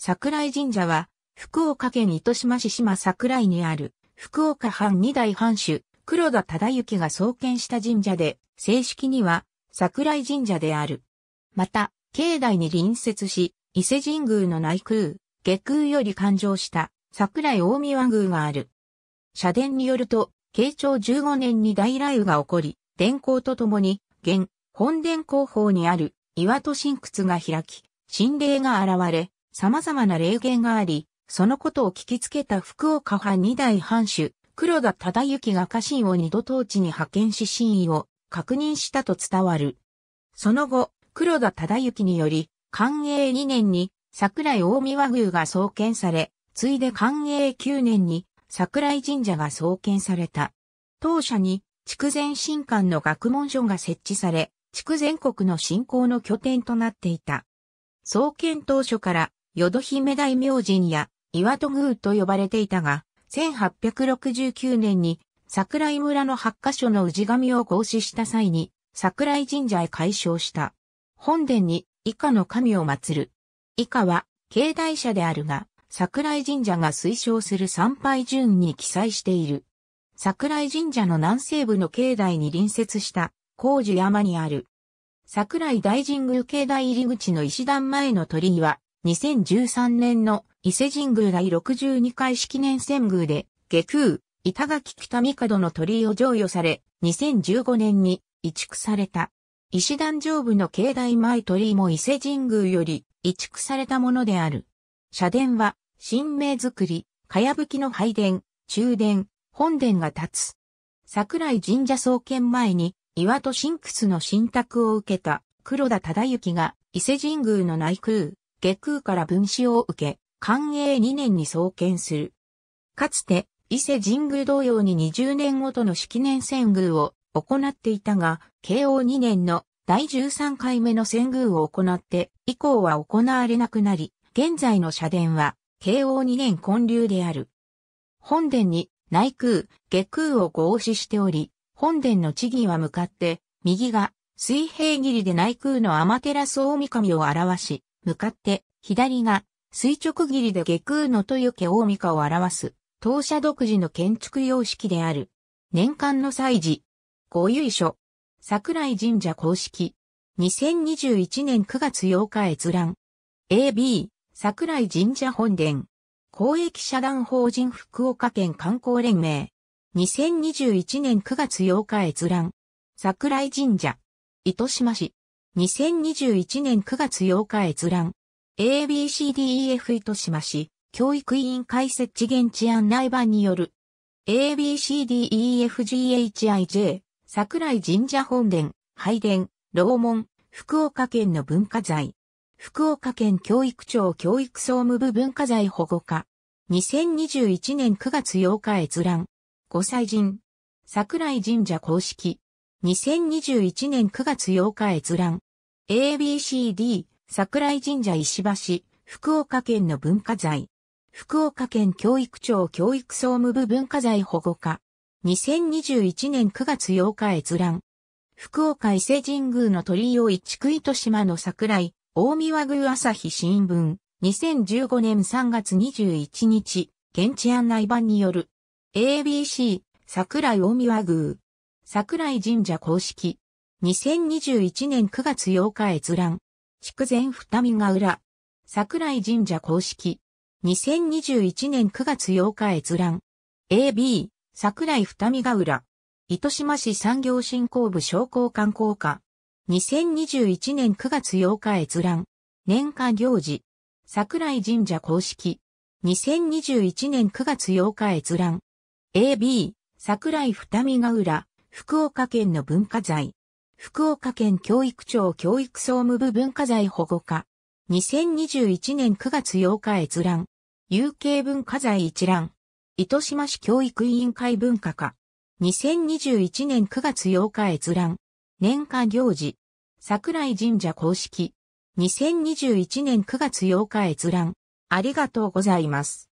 桜井神社は、福岡県糸島市島桜井にある、福岡藩二代藩主、黒田忠之が創建した神社で、正式には、桜井神社である。また、境内に隣接し、伊勢神宮の内宮、下宮より誕生した桜井大宮宮がある。社殿によると、慶長15年に大雷雨が起こり、電光とともに、現、本殿後方にある岩戸神窟が開き、神霊が現れ、様々な霊言があり、そのことを聞きつけた福岡派二代藩主、黒田忠之が家臣を二度当地に派遣し真意を確認したと伝わる。その後、黒田忠之により、寛永二年に桜井大見和が創建され、ついで寛永九年に桜井神社が創建された。当社に筑前新館の学問所が設置され、筑前国の信仰の拠点となっていた。創建当初から淀姫大明神や岩戸宮と呼ばれていたが、1869年に桜井村の8カ所の氏神を合祀した際に、桜井神社へ改称した。本殿に以下の神を祀る。以下は、境内者であるが、桜井神社が推奨する参拝順に記載している。桜井神社の南西部の境内に隣接した工事山にある。桜井大神宮境内入り口の石段前の鳥居は、2013年の伊勢神宮第62回式年遷宮で、下空、板垣北帝の鳥居を譲与され、2015年に移築された。石段上部の境内前鳥居も伊勢神宮より移築されたものである。社殿は、神明造り、かやぶきの拝殿、中殿、本殿が立つ。桜井神社創建前に、岩戸神窟の信託を受けた黒田忠之が伊勢神宮の内宮、下空から分子を受け、寛永2年に創建する。かつて、伊勢神宮同様に20年ごとの式年遷宮を行っていたが、慶応2年の第13回目の遷宮を行って以降は行われなくなり、現在の社殿は慶応2年建立である。本殿に内空、下空を合祀しており、本殿の地儀は向かって、右が水平切りで内空の天照大神を表し、向かって、左が、垂直切りで下空のとゆけ大三河を表す、当社独自の建築様式である。年間の祭事。ご由緒。桜井神社公式。2021年9月8日閲覧。AB、桜井神社本殿。公益社団法人福岡県観光連盟。2021年9月8日閲覧。桜井神社。糸島市。2021年9月8日閲覧。ABCDEF 糸島市、教育委員会設置現地案内版による。ABCDEFGHIJ、桜井神社本殿、拝殿、楼門、福岡県の文化財。福岡県教育庁教育総務部文化財保護課。2021年9月8日閲覧。ご祭神。桜井神社公式。2021年9月8日閲覧。ABCD、桜井神社石橋、福岡県の文化財。福岡県教育庁教育総務部文化財保護課。2021年9月8日閲覧。福岡伊勢神宮の鳥居を一区糸島の桜井、大宮宮朝日新聞。2015年3月21日、現地案内版による。ABC、桜井大宮宮。桜井神社公式。2021年9月8日閲覧。筑前二見ヶ浦。桜井神社公式。2021年9月8日閲覧。AB、桜井二見ヶ浦。糸島市産業振興部商工観光課。2021年9月8日閲覧。年間行事。桜井神社公式。2021年9月8日閲覧。AB、桜井二見ヶ浦。福岡県の文化財。福岡県教育庁教育総務部文化財保護課。2021年9月8日閲覧。有形文化財一覧。糸島市教育委員会文化課。2021年9月8日閲覧。年間行事。桜井神社公式。2021年9月8日閲覧。ありがとうございます。